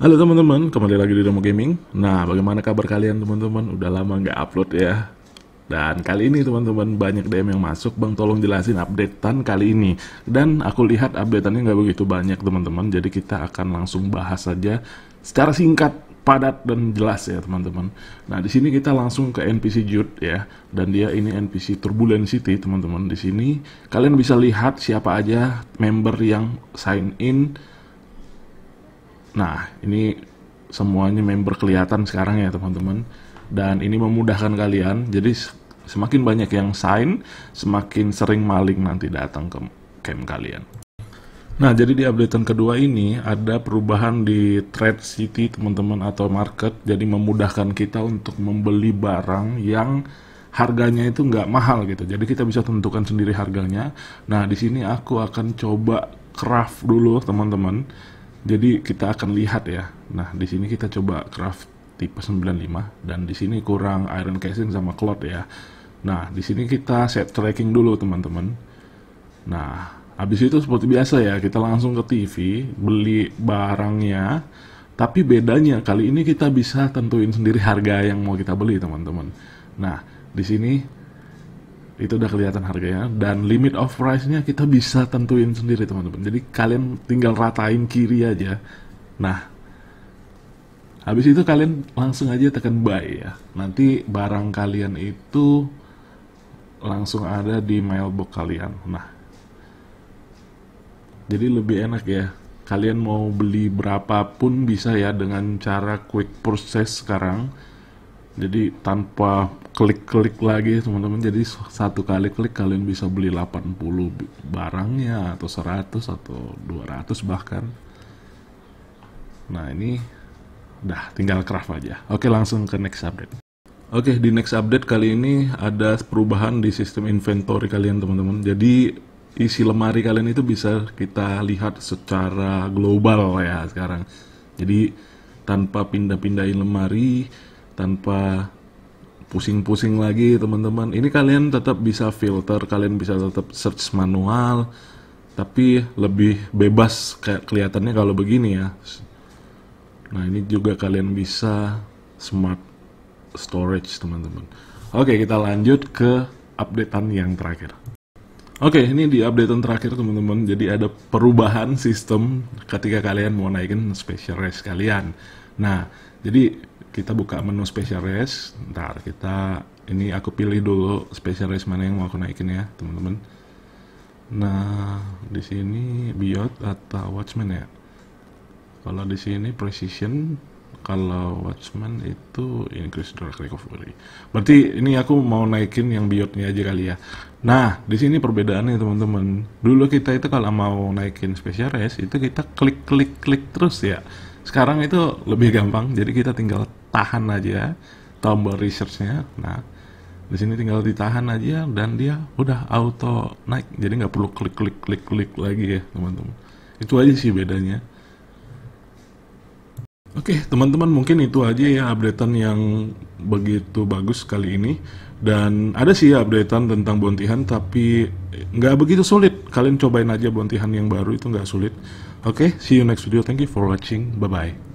Halo teman-teman, kembali lagi di demo Gaming. Nah, bagaimana kabar kalian teman-teman? Udah lama nggak upload ya. Dan kali ini teman-teman banyak DM yang masuk, Bang tolong jelasin updatean kali ini. Dan aku lihat updateannya nggak begitu banyak teman-teman, jadi kita akan langsung bahas saja secara singkat padat dan jelas ya teman-teman. Nah di sini kita langsung ke NPC Jude ya dan dia ini NPC Turbulent City teman-teman. Di sini kalian bisa lihat siapa aja member yang sign in Nah, ini semuanya member kelihatan sekarang ya teman-teman. Dan ini memudahkan kalian. Jadi semakin banyak yang sign, semakin sering maling nanti datang ke camp kalian. Nah, jadi di updatean kedua ini ada perubahan di trade city teman-teman atau market, jadi memudahkan kita untuk membeli barang yang harganya itu nggak mahal gitu. Jadi kita bisa tentukan sendiri harganya. Nah, di sini aku akan coba craft dulu teman-teman. Jadi kita akan lihat ya. Nah, di sini kita coba craft tipe 95 dan di sini kurang iron casing sama cloth ya. Nah, di sini kita set tracking dulu teman-teman. Nah, habis itu seperti biasa ya, kita langsung ke TV, beli barangnya. Tapi bedanya kali ini kita bisa tentuin sendiri harga yang mau kita beli, teman-teman. Nah, di sini itu udah kelihatan harganya dan limit of price-nya kita bisa tentuin sendiri teman-teman jadi kalian tinggal ratain kiri aja nah habis itu kalian langsung aja tekan buy ya nanti barang kalian itu langsung ada di mailbox kalian nah jadi lebih enak ya kalian mau beli berapapun bisa ya dengan cara quick process sekarang jadi tanpa klik-klik lagi teman-teman jadi satu kali klik kalian bisa beli 80 barangnya atau 100 atau 200 bahkan nah ini dah tinggal craft aja oke langsung ke next update Oke, di next update kali ini ada perubahan di sistem inventory kalian, teman-teman. Jadi, isi lemari kalian itu bisa kita lihat secara global ya sekarang. Jadi, tanpa pindah-pindahin lemari, tanpa pusing-pusing lagi teman-teman ini kalian tetap bisa filter kalian bisa tetap search manual tapi lebih bebas kayak kelihatannya kalau begini ya nah ini juga kalian bisa smart storage teman-teman oke kita lanjut ke updatean yang terakhir Oke, ini di updatean terakhir teman-teman. Jadi ada perubahan sistem ketika kalian mau naikin special race kalian. Nah, jadi kita buka menu special race ntar kita ini aku pilih dulu special race mana yang mau aku naikin ya teman-teman nah di sini biot atau watchman ya kalau di sini precision kalau watchman itu increase drag recovery berarti ini aku mau naikin yang biotnya aja kali ya nah di sini perbedaannya teman-teman dulu kita itu kalau mau naikin special race itu kita klik klik klik terus ya sekarang itu lebih gampang, jadi kita tinggal tahan aja tombol researchnya. Nah, di sini tinggal ditahan aja dan dia udah auto naik, jadi nggak perlu klik klik klik klik lagi ya teman-teman. Itu aja sih bedanya. Oke, teman-teman mungkin itu aja ya updatean yang begitu bagus kali ini dan ada sih updatean tentang bontihan tapi nggak begitu sulit kalian cobain aja bontihan yang baru itu nggak sulit oke okay, see you next video thank you for watching bye bye